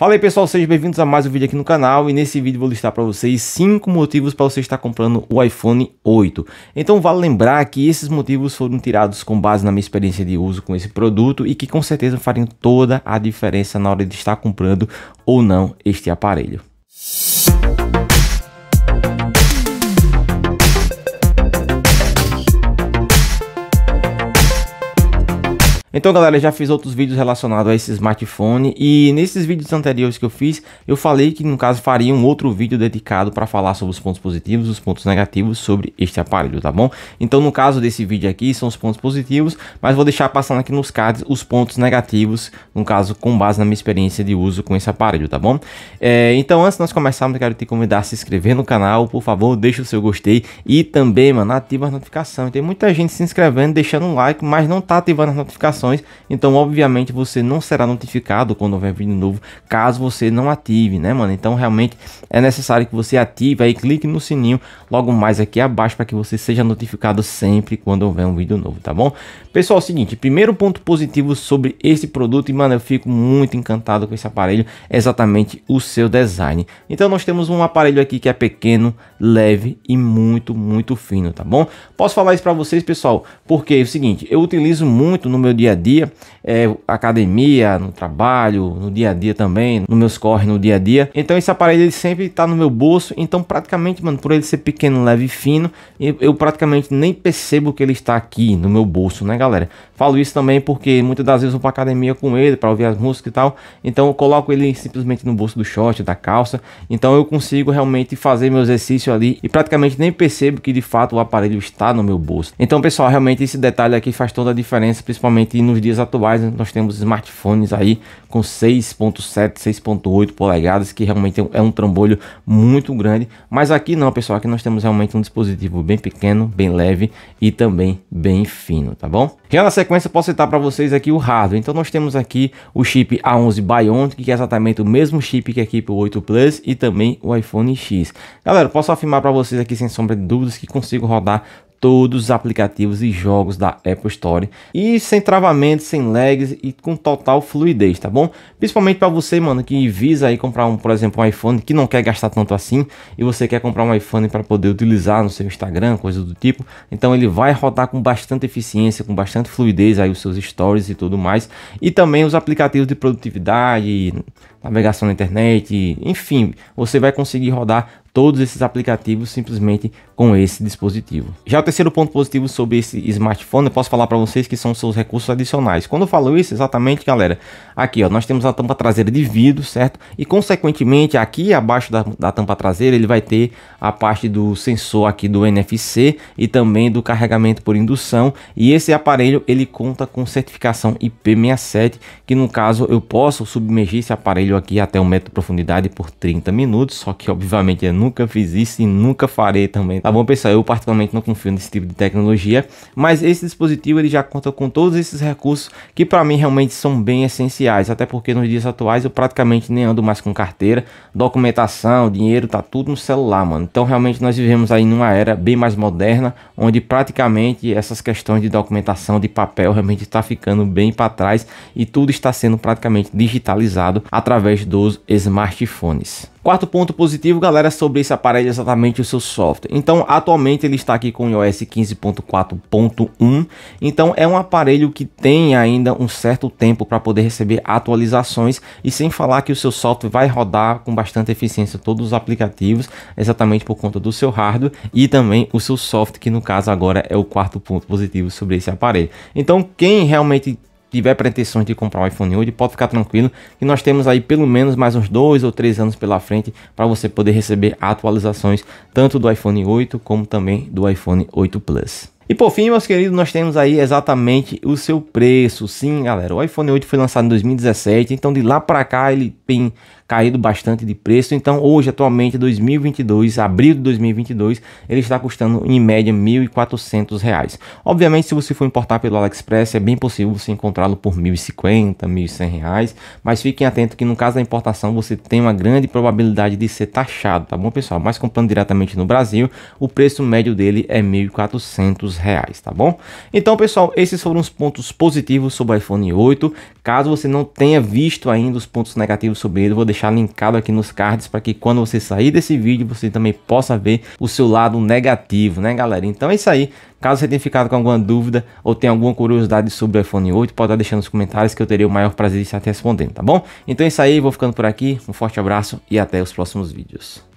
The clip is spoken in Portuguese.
Fala aí pessoal, sejam bem-vindos a mais um vídeo aqui no canal e nesse vídeo vou listar para vocês 5 motivos para você estar comprando o iPhone 8. Então vale lembrar que esses motivos foram tirados com base na minha experiência de uso com esse produto e que com certeza fariam toda a diferença na hora de estar comprando ou não este aparelho. Então galera, já fiz outros vídeos relacionados a esse smartphone e nesses vídeos anteriores que eu fiz, eu falei que no caso faria um outro vídeo dedicado para falar sobre os pontos positivos, os pontos negativos sobre este aparelho, tá bom? Então no caso desse vídeo aqui são os pontos positivos, mas vou deixar passando aqui nos cards os pontos negativos, no caso com base na minha experiência de uso com esse aparelho, tá bom? É, então antes de nós começarmos, eu quero te convidar a se inscrever no canal, por favor, deixa o seu gostei e também, mano, ativa as notificações. Tem muita gente se inscrevendo, deixando um like, mas não tá ativando as notificações notificações, então obviamente você não será notificado quando houver vídeo novo, caso você não ative, né, mano? Então realmente é necessário que você ative aí, clique no sininho logo mais aqui abaixo para que você seja notificado sempre quando houver um vídeo novo, tá bom? Pessoal, é o seguinte, primeiro ponto positivo sobre esse produto e mano, eu fico muito encantado com esse aparelho, é exatamente o seu design. Então nós temos um aparelho aqui que é pequeno, leve e muito, muito fino, tá bom? Posso falar isso para vocês, pessoal, porque é o seguinte, eu utilizo muito no meu dia a dia, é, academia, no trabalho, no dia a dia também, nos meus corres no dia a dia. Então esse aparelho ele sempre está no meu bolso, então praticamente, mano, por ele ser pequeno, leve e fino, eu praticamente nem percebo que ele está aqui no meu bolso, né, galera? Falo isso também porque muitas das vezes eu vou para academia com ele, para ouvir as músicas e tal, então eu coloco ele simplesmente no bolso do short, da calça, então eu consigo realmente fazer meu exercício ali e praticamente nem percebo que de fato o aparelho está no meu bolso. Então, pessoal, realmente esse detalhe aqui faz toda a diferença, principalmente no nos dias atuais né, nós temos smartphones aí com 6.7, 6.8 polegadas, que realmente é, é um trambolho muito grande. Mas aqui não, pessoal, aqui nós temos realmente um dispositivo bem pequeno, bem leve e também bem fino, tá bom? Já na sequência posso citar para vocês aqui o hardware. Então nós temos aqui o chip A11 Bionic, que é exatamente o mesmo chip que aqui para o 8 Plus e também o iPhone X. Galera, posso afirmar para vocês aqui sem sombra de dúvidas que consigo rodar todos os aplicativos e jogos da Apple Store e sem travamento, sem lags e com total fluidez, tá bom? Principalmente para você, mano, que visa aí comprar um, por exemplo, um iPhone que não quer gastar tanto assim e você quer comprar um iPhone para poder utilizar no seu Instagram, coisa do tipo. Então ele vai rodar com bastante eficiência, com bastante fluidez aí os seus stories e tudo mais e também os aplicativos de produtividade, navegação na internet, enfim, você vai conseguir rodar todos esses aplicativos simplesmente com esse dispositivo. Já o terceiro ponto positivo sobre esse smartphone, eu posso falar para vocês que são seus recursos adicionais. Quando eu falo isso, exatamente, galera, aqui ó, nós temos a tampa traseira de vidro, certo? E consequentemente, aqui abaixo da, da tampa traseira, ele vai ter a parte do sensor aqui do NFC e também do carregamento por indução. E esse aparelho, ele conta com certificação IP67, que no caso eu posso submergir esse aparelho aqui até um metro de profundidade por 30 minutos, só que obviamente é nunca fiz isso e nunca farei também. Tá bom, pessoal? Eu particularmente não confio nesse tipo de tecnologia, mas esse dispositivo ele já conta com todos esses recursos que para mim realmente são bem essenciais, até porque nos dias atuais eu praticamente nem ando mais com carteira, documentação, dinheiro, tá tudo no celular, mano. Então realmente nós vivemos aí numa era bem mais moderna, onde praticamente essas questões de documentação de papel realmente está ficando bem para trás e tudo está sendo praticamente digitalizado através dos smartphones. Quarto ponto positivo, galera, sobre esse aparelho exatamente o seu software. Então, atualmente ele está aqui com o iOS 15.4.1. Então, é um aparelho que tem ainda um certo tempo para poder receber atualizações e sem falar que o seu software vai rodar com bastante eficiência todos os aplicativos, exatamente por conta do seu hardware e também o seu software, que no caso agora é o quarto ponto positivo sobre esse aparelho. Então, quem realmente tiver pretensões de comprar um iPhone 8 pode ficar tranquilo que nós temos aí pelo menos mais uns dois ou três anos pela frente para você poder receber atualizações tanto do iPhone 8 como também do iPhone 8 Plus. E por fim, meus queridos, nós temos aí exatamente o seu preço. Sim, galera, o iPhone 8 foi lançado em 2017, então de lá para cá ele tem caído bastante de preço. Então, hoje, atualmente, 2022, abril de 2022, ele está custando em média R$ 1.400. Obviamente, se você for importar pelo AliExpress, é bem possível você encontrá-lo por R$ 1.050, R$ 1.100, mas fiquem atentos que no caso da importação você tem uma grande probabilidade de ser taxado, tá bom, pessoal? Mas comprando diretamente no Brasil, o preço médio dele é R$ 1.400, tá bom? Então, pessoal, esses foram os pontos positivos sobre o iPhone 8. Caso você não tenha visto ainda os pontos negativos sobre ele, vou deixar deixar linkado aqui nos cards para que quando você sair desse vídeo você também possa ver o seu lado negativo, né galera? Então é isso aí. Caso você tenha ficado com alguma dúvida ou tenha alguma curiosidade sobre o iPhone 8, pode deixar nos comentários que eu terei o maior prazer de estar te respondendo, tá bom? Então é isso aí, vou ficando por aqui, um forte abraço e até os próximos vídeos.